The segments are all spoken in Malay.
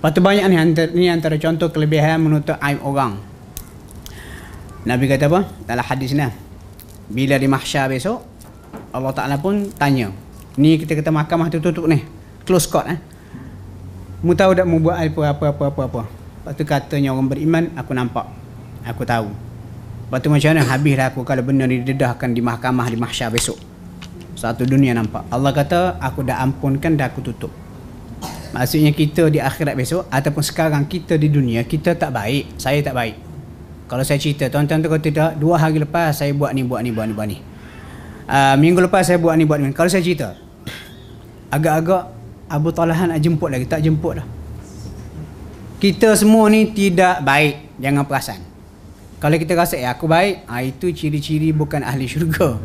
Lepas tu banyak ni antara, ni antara contoh kelebihan menutup aib orang. Nabi kata apa? Dalam hadis ni. Bila di mahsyar besok, Allah Ta'ala pun tanya. Ni kita kata mahkamah tu tutup ni. Close court eh. Mu tahu tak mu buat apa, apa, apa, apa, apa. Lepas tu katanya orang beriman, aku nampak. Aku tahu. Lepas tu macam mana? Habislah aku kalau benar ni didedahkan di mahkamah di mahsyar besok. Satu dunia nampak. Allah kata, aku dah ampunkan dan aku tutup. Maksudnya kita di akhirat besok ataupun sekarang kita di dunia kita tak baik. Saya tak baik. Kalau saya cerita, tuan-tuan tu kalau tidak, dua hari lepas saya buat ni, buat ni, buat ni, buat ni. Uh, minggu lepas saya buat ni, buat ni. Kalau saya cerita, agak-agak Abu Talahan nak jemput lagi, tak jemput dah. Kita semua ni tidak baik, jangan perasan. Kalau kita rasa, eh aku baik, ha, itu ciri-ciri bukan ahli syurga.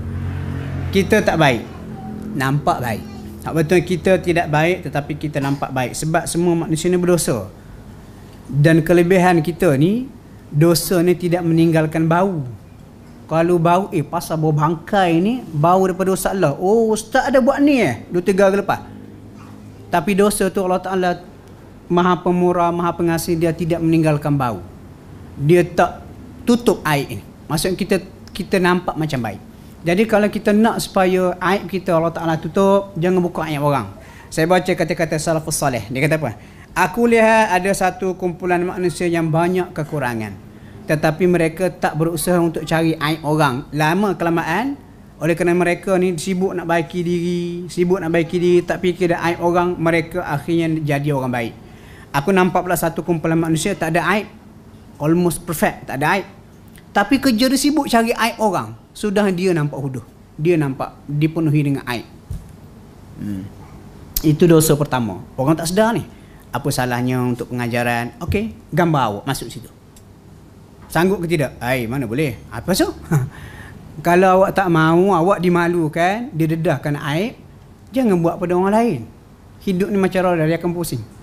Kita tak baik, nampak baik. Tak betul kita tidak baik tetapi kita nampak baik sebab semua manusia ni berdosa. Dan kelebihan kita ni dosa ni tidak meninggalkan bau. Kalau bau eh pasal bau bangkai ni bau daripada dosa Allah. Oh ustaz ada buat ni eh dua tiga hari lepas. Tapi dosa tu Allah Taala Maha Pemurah, Maha Pengasih dia tidak meninggalkan bau. Dia tak tutup air ini, maksud kita kita nampak macam baik. Jadi kalau kita nak supaya aib kita Allah Ta'ala tutup, jangan buka aib orang. Saya baca kata-kata Salafus Salih. Dia kata apa? Aku lihat ada satu kumpulan manusia yang banyak kekurangan. Tetapi mereka tak berusaha untuk cari aib orang. Lama kelamaan, oleh kerana mereka ni sibuk nak baiki diri, sibuk nak baiki diri, tak fikir ada aib orang, mereka akhirnya jadi orang baik. Aku nampak pula satu kumpulan manusia tak ada aib. Almost perfect, tak ada aib. Tapi kerja dia sibuk cari aib orang. Sudah dia nampak huduh. Dia nampak dipenuhi dengan aib. Hmm. Itu dosa pertama. Orang tak sedar ni. Apa salahnya untuk pengajaran? Okey, gambar awak masuk situ. Sanggup ke tidak? Hai, mana boleh? Apa so? Kalau awak tak mau, awak dimalukan, didedahkan aib, jangan buat pada orang lain. Hidup ni macam orang dari akan pusing.